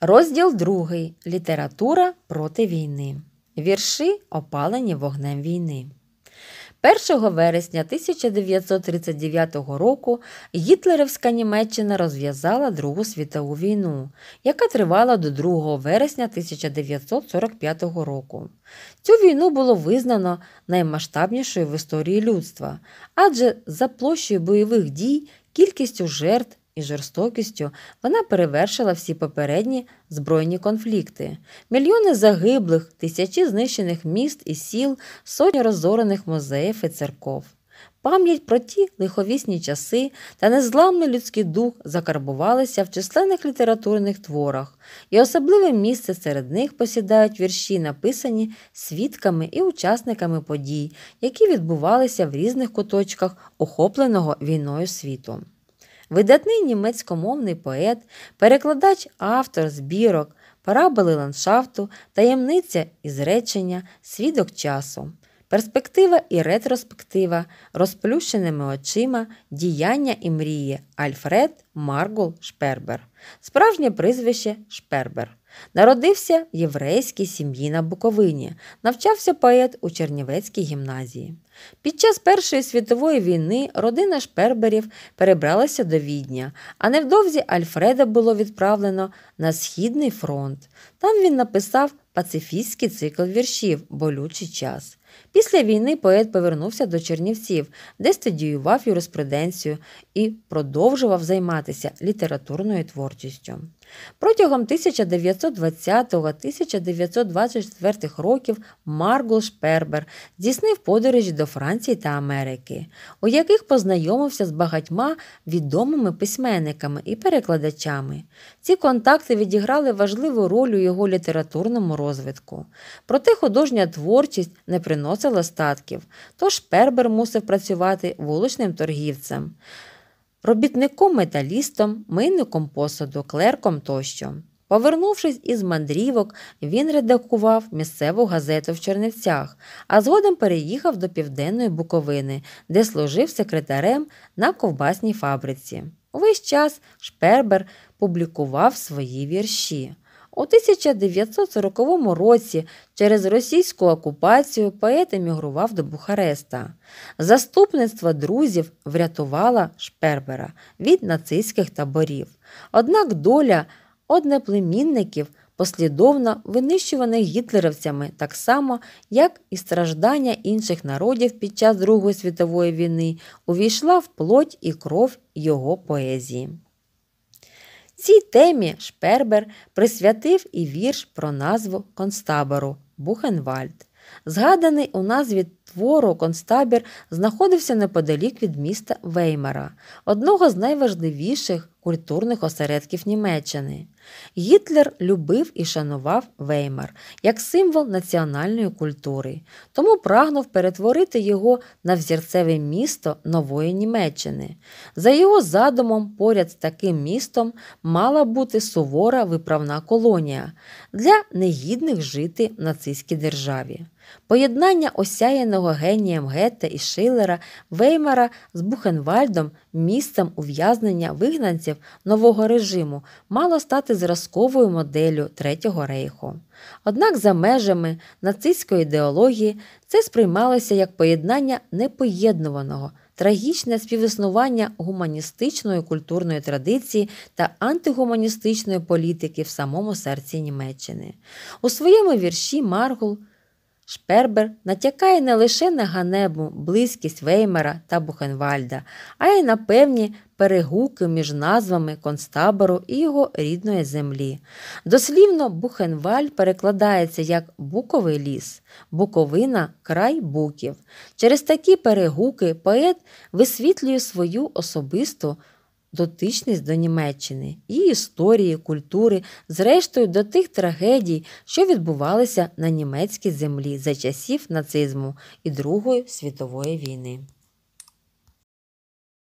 Розділ 2. Література проти війни. Вірші, опалені вогнем війни. 1 вересня 1939 року Гітлерівська Німеччина розв'язала Другу світову війну, яка тривала до 2 вересня 1945 року. Цю війну було визнано наймасштабнішою в історії людства, адже за площею бойових дій, кількістю жертв і жорстокістю вона перевершила всі попередні збройні конфлікти, мільйони загиблих, тисячі знищених міст і сіл, сотні розорених музеїв і церков. Пам'ять про ті лиховісні часи та незламний людський дух закарбувалися в численних літературних творах, і особливе місце серед них посідають вірші, написані свідками і учасниками подій, які відбувалися в різних куточках охопленого війною світу видатний німецькомовний поет, перекладач автор збірок, параболи ландшафту, таємниця і зречення, свідок часу перспектива і ретроспектива, розплющеними очима, діяння і мрії Альфред Маргул Шпербер. Справжнє прізвище Шпербер. Народився в єврейській сім'ї на Буковині, навчався поет у Чернівецькій гімназії. Під час Першої світової війни родина Шперберів перебралася до Відня, а невдовзі Альфреда було відправлено на Східний фронт. Там він написав пацифістський цикл віршів Болючий час. Після війни поет повернувся до Чернівців, де студіював юриспруденцію і продовжував займатися літературною творчістю. Протягом 1920-1924 років Маргул Шпербер здійснив подорожі до Франції та Америки, у яких познайомився з багатьма відомими письменниками і перекладачами. Ці контакти відіграли важливу роль у його літературному розвитку. Проте художня творчість не приносила приносило статків, тож Пербер мусив працювати вуличним торгівцем, робітником металістом, мийником посуду, клерком тощо. Повернувшись із мандрівок, він редакував місцеву газету в Чернівцях, а згодом переїхав до південної Буковини, де служив секретарем на ковбасній фабриці. Увесь час Шпербер публікував свої вірші. У 1940 році через російську окупацію поет емігрував до Бухареста. Заступництво друзів врятувало Шпербера від нацистських таборів. Однак доля однеплемінників, послідовно винищуваних гітлерівцями так само, як і страждання інших народів під час Другої світової війни, увійшла в плоть і кров його поезії. Цій темі Шпербер присвятив і вірш про назву концтабору Бухенвальд. Згаданий у назві твору Констабір знаходився неподалік від міста Веймара, одного з найважливіших культурних осередків Німеччини. Гітлер любив і шанував Веймар як символ національної культури, тому прагнув перетворити його на взірцеве місто нової Німеччини. За його задумом, поряд з таким містом мала бути сувора виправна колонія для негідних жити в нацистській державі. Поєднання осяяного генієм Гетте і Шилера, Веймара з Бухенвальдом, місцем ув'язнення вигнанців нового режиму, мало стати зразковою моделлю Третього рейху. Однак за межами нацистської ідеології це сприймалося як поєднання непоєднуваного. Трагічне співіснування гуманістичної культурної традиції та антигуманістичної політики в самому серці Німеччини. У своєму вірші Маргул Шпербер натякає не лише на ганебу, близькість Веймера та Бухенвальда, а й на певні перегуки між назвами концтабору і його рідної землі. Дослівно Бухенвальд перекладається як буковий ліс, буковина край буків. Через такі перегуки поет висвітлює свою особисту дотичність до Німеччини, її історії, культури, зрештою до тих трагедій, що відбувалися на німецькій землі за часів нацизму і Другої світової війни.